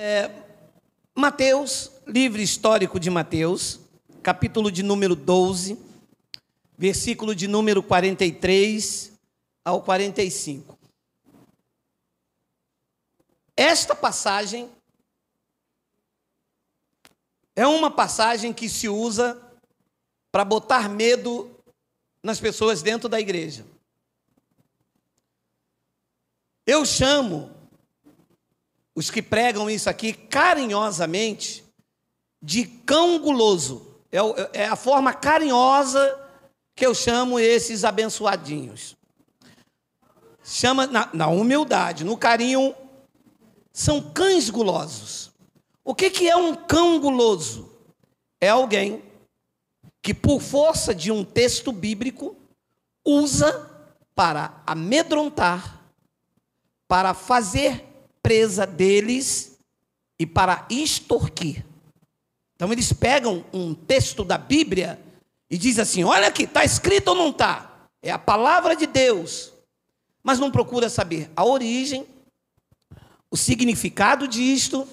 É, Mateus, livro histórico de Mateus, capítulo de número 12, versículo de número 43 ao 45. Esta passagem é uma passagem que se usa para botar medo nas pessoas dentro da igreja. Eu chamo os que pregam isso aqui carinhosamente, de cão guloso. É, é, a forma carinhosa que eu chamo esses abençoadinhos. Chama na, na humildade, no carinho, são cães gulosos. O que, que é um cão guloso? É alguém que, por força de um texto bíblico, usa para amedrontar, para fazer deles e para extorquir. Então eles pegam um texto da Bíblia e diz assim: olha aqui, está escrito ou não está? É a palavra de Deus. Mas não procura saber a origem, o significado disto,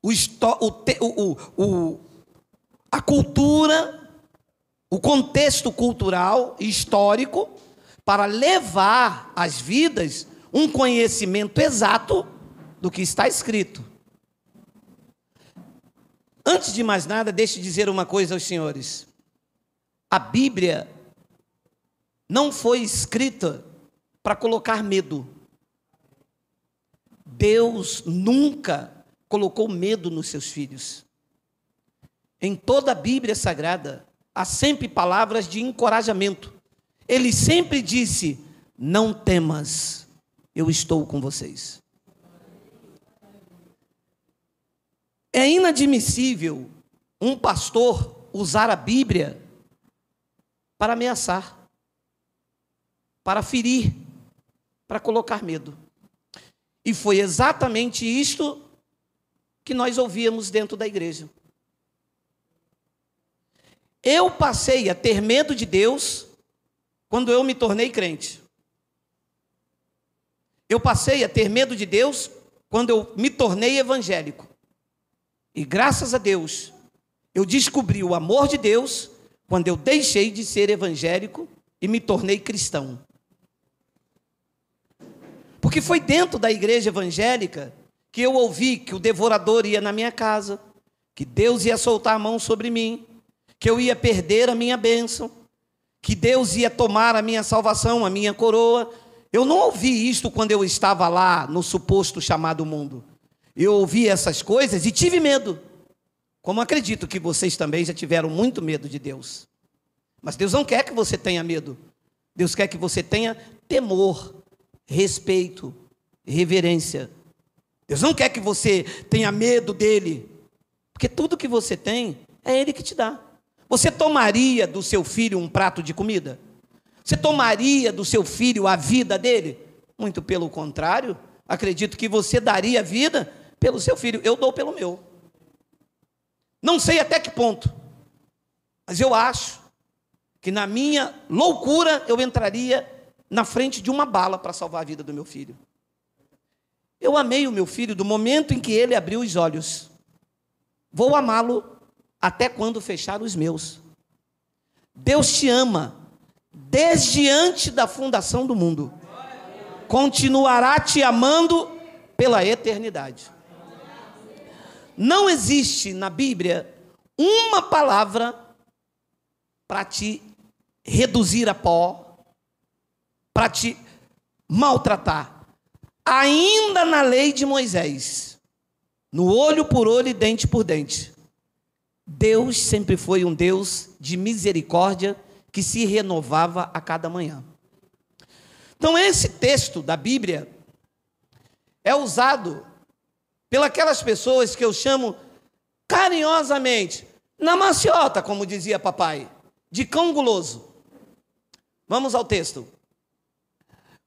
o, o, o, a cultura, o contexto cultural e histórico, para levar as vidas um conhecimento exato do que está escrito. Antes de mais nada, deixe dizer uma coisa aos senhores. A Bíblia não foi escrita para colocar medo. Deus nunca colocou medo nos seus filhos. Em toda a Bíblia Sagrada, há sempre palavras de encorajamento. Ele sempre disse: Não temas, eu estou com vocês. É inadmissível um pastor usar a Bíblia para ameaçar, para ferir, para colocar medo. E foi exatamente isto que nós ouvíamos dentro da igreja. Eu passei a ter medo de Deus quando eu me tornei crente. Eu passei a ter medo de Deus quando eu me tornei evangélico. E graças a Deus, eu descobri o amor de Deus quando eu deixei de ser evangélico e me tornei cristão. Porque foi dentro da igreja evangélica que eu ouvi que o devorador ia na minha casa, que Deus ia soltar a mão sobre mim, que eu ia perder a minha bênção, que Deus ia tomar a minha salvação, a minha coroa, eu não ouvi isto quando eu estava lá no suposto chamado mundo. Eu ouvi essas coisas e tive medo. Como acredito que vocês também já tiveram muito medo de Deus. Mas Deus não quer que você tenha medo. Deus quer que você tenha temor, respeito, reverência. Deus não quer que você tenha medo dele. Porque tudo que você tem é ele que te dá. Você tomaria do seu filho um prato de comida? Você tomaria do seu filho a vida dele? Muito pelo contrário, acredito que você daria a vida pelo seu filho. Eu dou pelo meu. Não sei até que ponto, mas eu acho que na minha loucura eu entraria na frente de uma bala para salvar a vida do meu filho. Eu amei o meu filho do momento em que ele abriu os olhos. Vou amá-lo até quando fechar os meus. Deus te ama desde antes da fundação do mundo. Continuará te amando pela eternidade. Não existe na Bíblia uma palavra para te reduzir a pó, para te maltratar. Ainda na lei de Moisés, no olho por olho e dente por dente, Deus sempre foi um Deus de misericórdia que se renovava a cada manhã. Então, esse texto da Bíblia é usado pelas pessoas que eu chamo carinhosamente, na maciota, como dizia papai, de cão guloso. Vamos ao texto.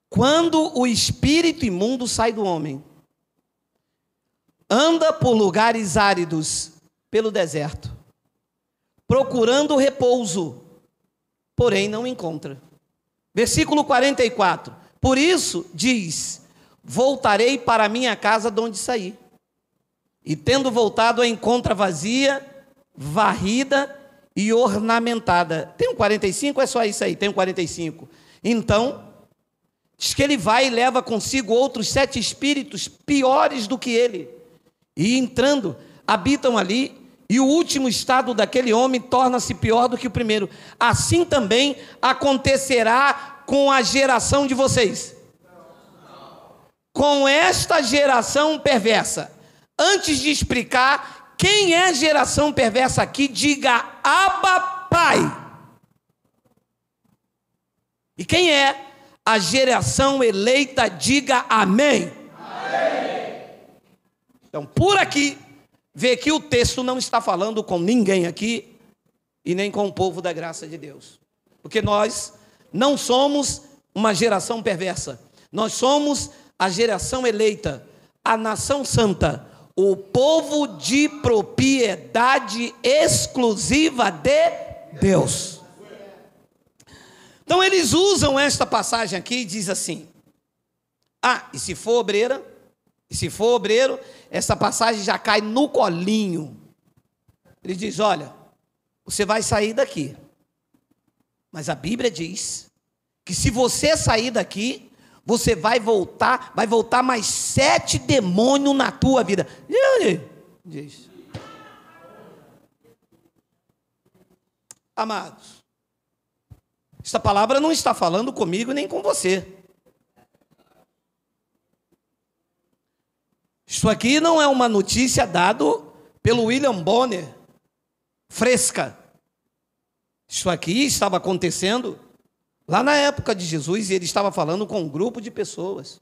Quando o espírito imundo sai do homem, anda por lugares áridos, pelo deserto, procurando repouso porém não encontra. Versículo 44. Por isso diz: Voltarei para minha casa de onde saí. E tendo voltado, a encontra vazia, varrida e ornamentada. Tem um 45? É só isso aí, tem um 45. Então, diz que ele vai e leva consigo outros sete espíritos piores do que ele. E entrando, habitam ali e o último estado daquele homem torna-se pior do que o primeiro. Assim também acontecerá com a geração de vocês. Com esta geração perversa. Antes de explicar quem é geração perversa aqui, diga Abba Pai. E quem é a geração eleita, diga amém. amém. Então, por aqui, vê que o texto não está falando com ninguém aqui e nem com o povo da graça de Deus. Porque nós não somos uma geração perversa. Nós somos a geração eleita, a nação santa, o povo de propriedade exclusiva de Deus. Então eles usam esta passagem aqui e diz assim: Ah, e se for obreira, e se for obreiro, essa passagem já cai no colinho. Ele diz: Olha, você vai sair daqui. Mas a Bíblia diz que se você sair daqui, você vai voltar, vai voltar mais sete demônios na tua vida. Diz. Amados, esta palavra não está falando comigo nem com você. Isso aqui não é uma notícia dada pelo William Bonner, fresca. Isso aqui estava acontecendo lá na época de Jesus e ele estava falando com um grupo de pessoas.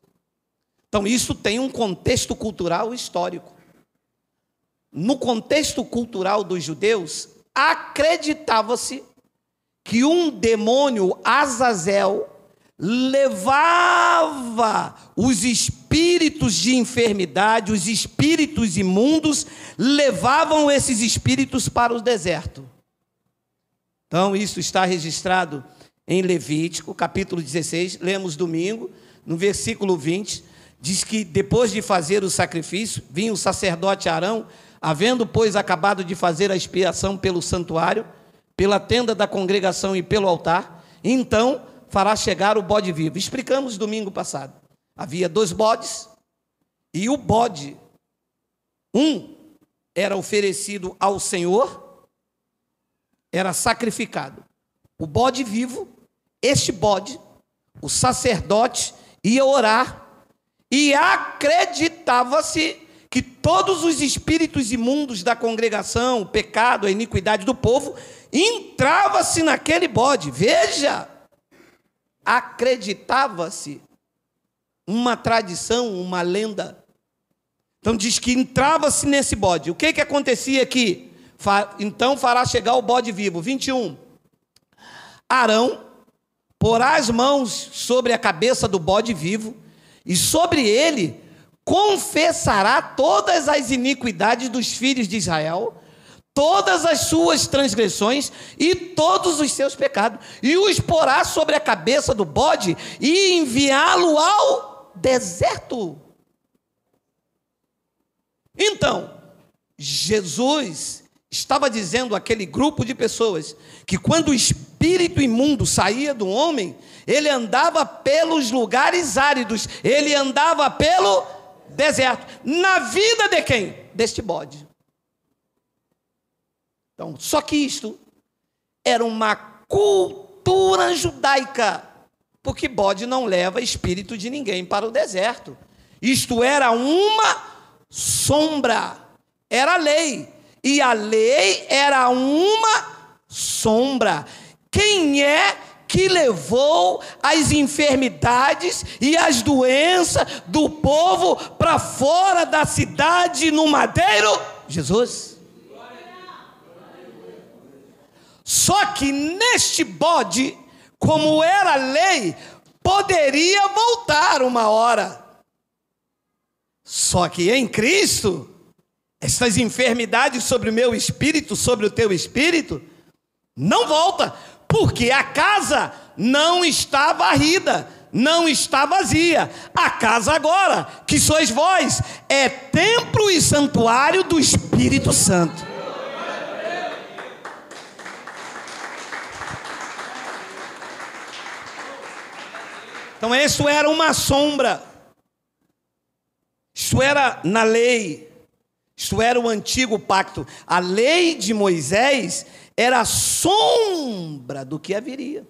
Então, isso tem um contexto cultural histórico. No contexto cultural dos judeus, acreditava-se que um demônio, Azazel, levava os espíritos espíritos de enfermidade, os espíritos imundos, levavam esses espíritos para o deserto. Então, isso está registrado em Levítico, capítulo 16, lemos domingo, no versículo 20, diz que depois de fazer o sacrifício, vinha o sacerdote Arão, havendo, pois, acabado de fazer a expiação pelo santuário, pela tenda da congregação e pelo altar, então fará chegar o bode vivo. Explicamos domingo passado. Havia dois bodes, e o bode, um era oferecido ao Senhor, era sacrificado. O bode vivo, este bode, o sacerdote ia orar e acreditava-se que todos os espíritos imundos da congregação, o pecado, a iniquidade do povo, entrava-se naquele bode. Veja, acreditava-se uma tradição, uma lenda. Então diz que entrava-se nesse bode. O que, que acontecia aqui? Então fará chegar o bode vivo. 21. Arão porá as mãos sobre a cabeça do bode vivo, e sobre ele confessará todas as iniquidades dos filhos de Israel, todas as suas transgressões e todos os seus pecados, e os porá sobre a cabeça do bode e enviá-lo ao deserto. Então, Jesus estava dizendo àquele grupo de pessoas que quando o espírito imundo saía do homem, ele andava pelos lugares áridos, ele andava pelo deserto. Na vida de quem? Deste bode. Então, só que isto era uma cultura judaica porque bode não leva espírito de ninguém para o deserto. Isto era uma sombra, era a lei, e a lei era uma sombra. Quem é que levou as enfermidades e as doenças do povo para fora da cidade no madeiro? Jesus. Só que neste bode como era lei, poderia voltar uma hora. Só que em Cristo, essas enfermidades sobre o meu espírito, sobre o teu espírito, não volta, porque a casa não está varrida, não está vazia. A casa agora, que sois vós, é templo e santuário do Espírito Santo. Então, isso era uma sombra. Isso era na lei. Isso era o antigo pacto. A lei de Moisés era a sombra do que haveria.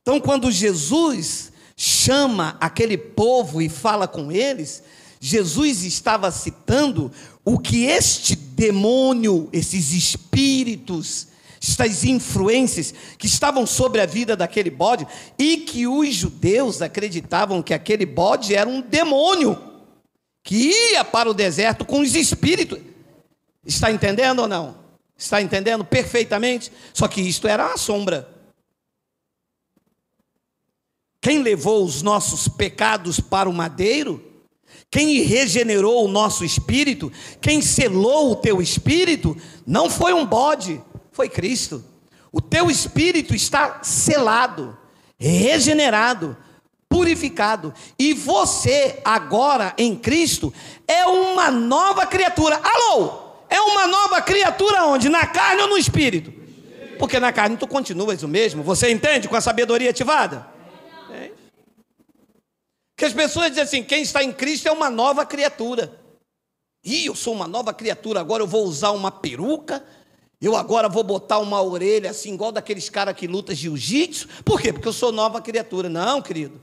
Então, quando Jesus chama aquele povo e fala com eles, Jesus estava citando o que este demônio, esses espíritos, estas influências que estavam sobre a vida daquele bode e que os judeus acreditavam que aquele bode era um demônio que ia para o deserto com os espíritos. Está entendendo ou não? Está entendendo perfeitamente? Só que isto era a sombra. Quem levou os nossos pecados para o madeiro? Quem regenerou o nosso espírito? Quem selou o teu espírito? Não foi um bode foi Cristo. O teu espírito está selado, regenerado, purificado. E você, agora em Cristo, é uma nova criatura. Alô! É uma nova criatura onde? Na carne ou no espírito? Porque na carne tu continuas o mesmo. Você entende com a sabedoria ativada? Que as pessoas dizem assim: quem está em Cristo é uma nova criatura. E eu sou uma nova criatura, agora eu vou usar uma peruca, eu agora vou botar uma orelha assim, igual daqueles caras que lutam jiu-jitsu. Por quê? Porque eu sou nova criatura. Não, querido.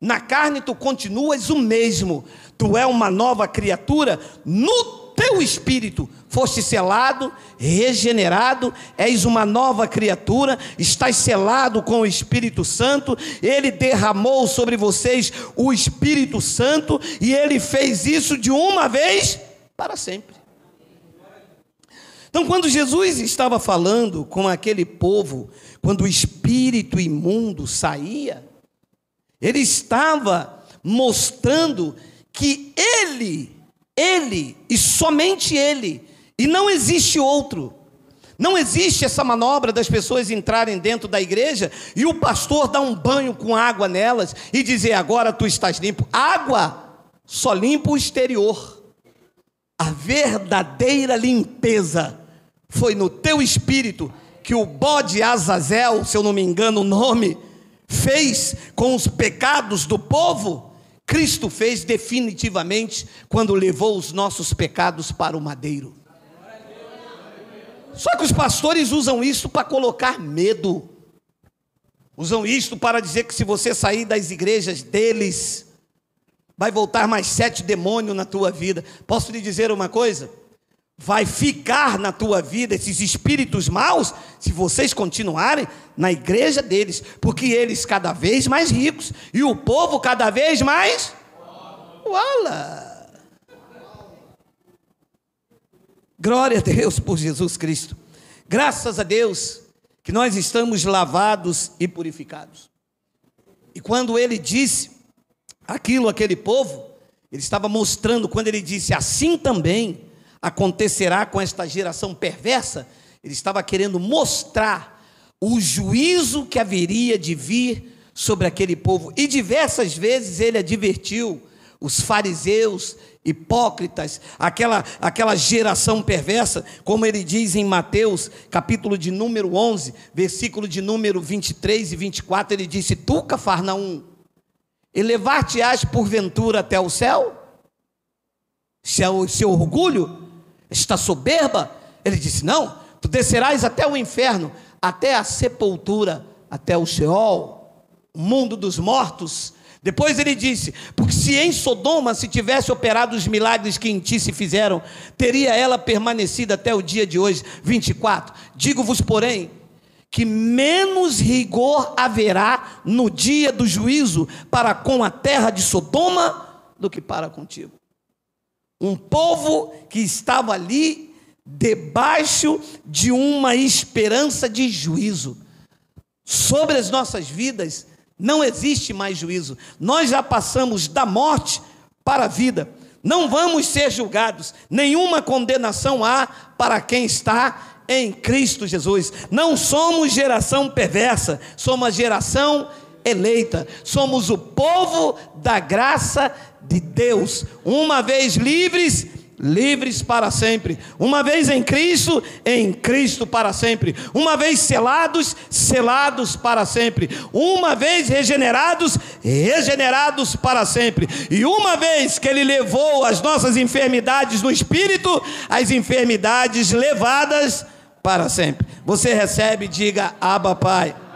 Na carne tu continuas o mesmo. Tu é uma nova criatura no teu espírito. Foste selado, regenerado, és uma nova criatura, estás selado com o Espírito Santo. Ele derramou sobre vocês o Espírito Santo e ele fez isso de uma vez para sempre. Então, quando Jesus estava falando com aquele povo, quando o espírito imundo saía, ele estava mostrando que ele, ele e somente ele, e não existe outro. Não existe essa manobra das pessoas entrarem dentro da igreja e o pastor dar um banho com água nelas e dizer agora tu estás limpo. Água só limpa o exterior. A verdadeira limpeza foi no teu espírito que o bode Azazel, se eu não me engano o nome, fez com os pecados do povo. Cristo fez definitivamente quando levou os nossos pecados para o madeiro. Só que os pastores usam isso para colocar medo. Usam isto para dizer que se você sair das igrejas deles, vai voltar mais sete demônios na tua vida. Posso lhe dizer uma coisa? vai ficar na tua vida esses espíritos maus se vocês continuarem na igreja deles, porque eles cada vez mais ricos e o povo cada vez mais Wala. Glória a Deus por Jesus Cristo. Graças a Deus que nós estamos lavados e purificados. E quando ele disse aquilo aquele povo, ele estava mostrando quando ele disse assim também acontecerá com esta geração perversa, ele estava querendo mostrar o juízo que haveria de vir sobre aquele povo. E diversas vezes ele advertiu os fariseus hipócritas, aquela, aquela geração perversa, como ele diz em Mateus, capítulo de número 11, versículo de número 23 e 24, ele disse: Tu, Cafarnaum, elevar-te-ás porventura até o céu? Se é o seu orgulho está soberba? Ele disse: Não, tu descerás até o inferno, até a sepultura, até o Sheol, o mundo dos mortos. Depois ele disse: Porque se em Sodoma se tivesse operado os milagres que em ti se fizeram, teria ela permanecido até o dia de hoje. 24. Digo-vos, porém, que menos rigor haverá no dia do juízo para com a terra de Sodoma do que para contigo. Um povo que estava ali debaixo de uma esperança de juízo. Sobre as nossas vidas não existe mais juízo. Nós já passamos da morte para a vida. Não vamos ser julgados. Nenhuma condenação há para quem está em Cristo Jesus. Não somos geração perversa, somos geração eleita, somos o povo da graça de Deus, uma vez livres, livres para sempre, uma vez em Cristo, em Cristo para sempre, uma vez selados, selados para sempre, uma vez regenerados, regenerados para sempre, e uma vez que Ele levou as nossas enfermidades no espírito, as enfermidades levadas para sempre. Você recebe, diga, Abba Pai.